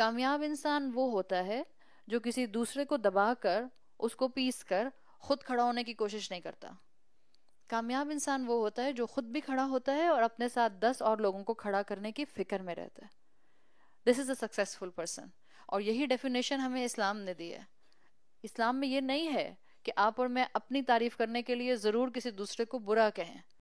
कामयाब इंसान वो होता है जो किसी दूसरे को दबा कर उसको पीस कर खुद खड़ा होने की कोशिश नहीं करता कामयाब इंसान वो होता है जो खुद भी खड़ा होता है और अपने साथ दस और लोगों को खड़ा करने की फिक्र में रहता है this is a successful person और यही डेफिनेशन हमें इस्लाम ने दी है इस्लाम में ये नहीं है कि आप और मैं अपनी तारीफ करने के लिए ज़रूर किसी दूसरे को बुरा कहें